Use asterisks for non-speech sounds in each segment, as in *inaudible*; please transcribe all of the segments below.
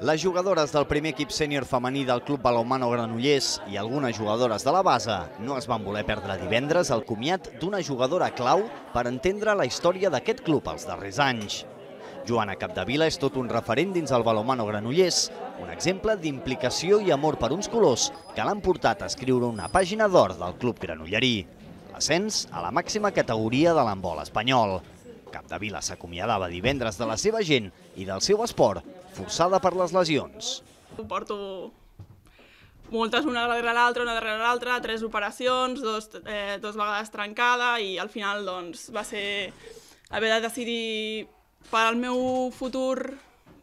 Les jugadores del primer equip sènior femení del Club Balomano Granollers i algunes jugadores de la base no es van voler perdre divendres el comiat d'una jugadora clau per entendre la història d'aquest club els darrers anys. Joana Capdevila és tot un referent dins el Balomano Granollers, un exemple d'implicació i amor per uns colors que l'han portat a escriure una pàgina d'or del club granollerí. L'ascens a la màxima categoria de l'handbol espanyol. Capdevila s'acomiadava divendres de la seva gent i del seu esport forçada per les lesions. porto moltes una darrere l'altra, una darrere l'altra, tres operacions, dos, eh, dos vegades trencada i al final doncs, va ser haver de decidir per al meu futur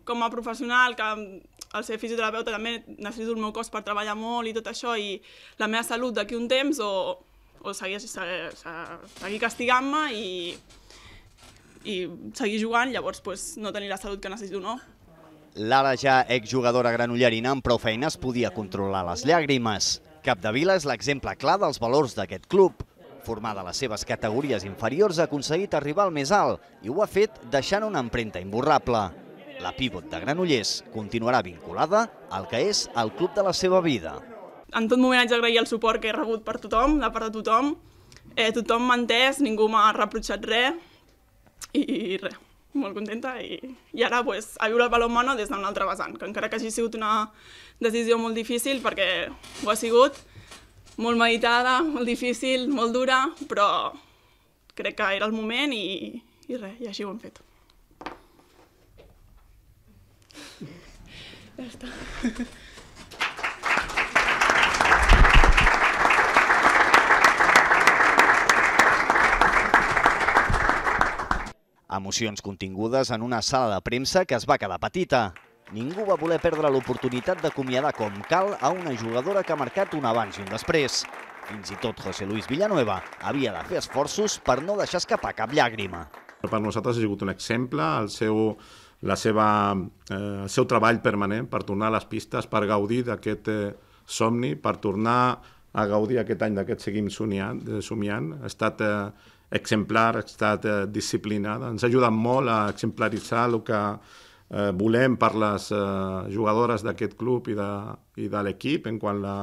com a professional, que al ser fisioterapeuta també necessito el meu cos per treballar molt i tot això i la meva salut d'aquí un temps o, o seguir, seguir, seguir castigant-me i, i seguir jugant, llavors pues, no tenir la salut que necessito, no? L'ara ja exjugadora granollerina amb prou feines podia controlar les llàgrimes. Capdevila és l'exemple clar dels valors d'aquest club. Formada a les seves categories inferiors, ha aconseguit arribar al més alt i ho ha fet deixant una empremta imborrable. La pivot de Granollers continuarà vinculada al que és el club de la seva vida. En tot moment haig d'agrair el suport que he rebut per tothom, de part de tothom. Eh, tothom m'ha entès, ningú m'ha reprotxat res i, i res molt contenta i, i ara pues, a viure el balonmano des d'un altre vessant, que encara que hagi sigut una decisió molt difícil, perquè ho ha sigut, molt meditada, molt difícil, molt dura, però crec que era el moment i, i res, i així ho hem fet. Ja està. *laughs* emocions contingudes en una sala de premsa que es va quedar petita. Ningú va voler perdre l'oportunitat d'acomiadar com cal a una jugadora que ha marcat un abans i un després. Fins i tot José Luis Villanueva havia de fer esforços per no deixar escapar cap llàgrima. Per nosaltres ha sigut un exemple, el seu, la seva, eh, el seu treball permanent per tornar a les pistes, per gaudir d'aquest eh, somni, per tornar a gaudir aquest any d'aquest Seguim somiant, eh, somiant. Ha estat eh, exemplar, ha estat eh, disciplinada. Ens ha ajudat molt a exemplaritzar el que eh, volem per les eh, jugadores d'aquest club i de, i de l'equip en quant la,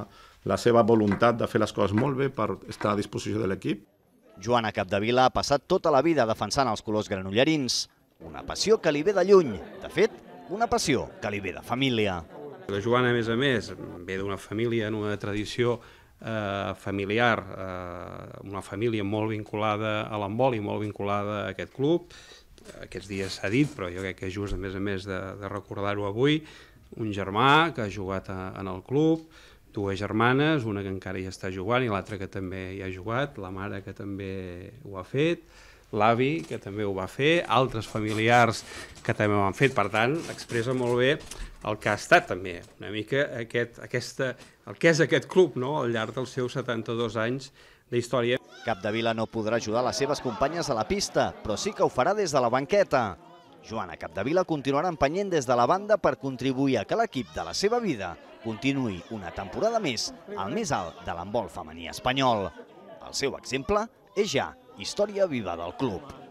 la seva voluntat de fer les coses molt bé per estar a disposició de l'equip. Joana Capdevila ha passat tota la vida defensant els colors granollerins, una passió que li ve de lluny, de fet, una passió que li ve de família. La Joana, a més a més, ve d'una família, una tradició eh, familiar, eh, una família molt vinculada a l'embol i molt vinculada a aquest club. Aquests dies s'ha dit, però jo crec que just a més a més de, de recordar-ho avui, un germà que ha jugat a, en el club, dues germanes, una que encara hi està jugant i l'altra que també hi ha jugat, la mare que també ho ha fet, l'avi que també ho va fer, altres familiars que també ho han fet, per tant, expressa molt bé el que ha estat també eh, una mica aquest, aquesta, el que és aquest club no? al llarg dels seus 72 anys d'història. Vila no podrà ajudar les seves companyes a la pista, però sí que ho farà des de la banqueta. Joana Capdevila continuarà empenyent des de la banda per contribuir a que l'equip de la seva vida continuï una temporada més al més alt de l'embol femení espanyol. El seu exemple és ja història viva del club.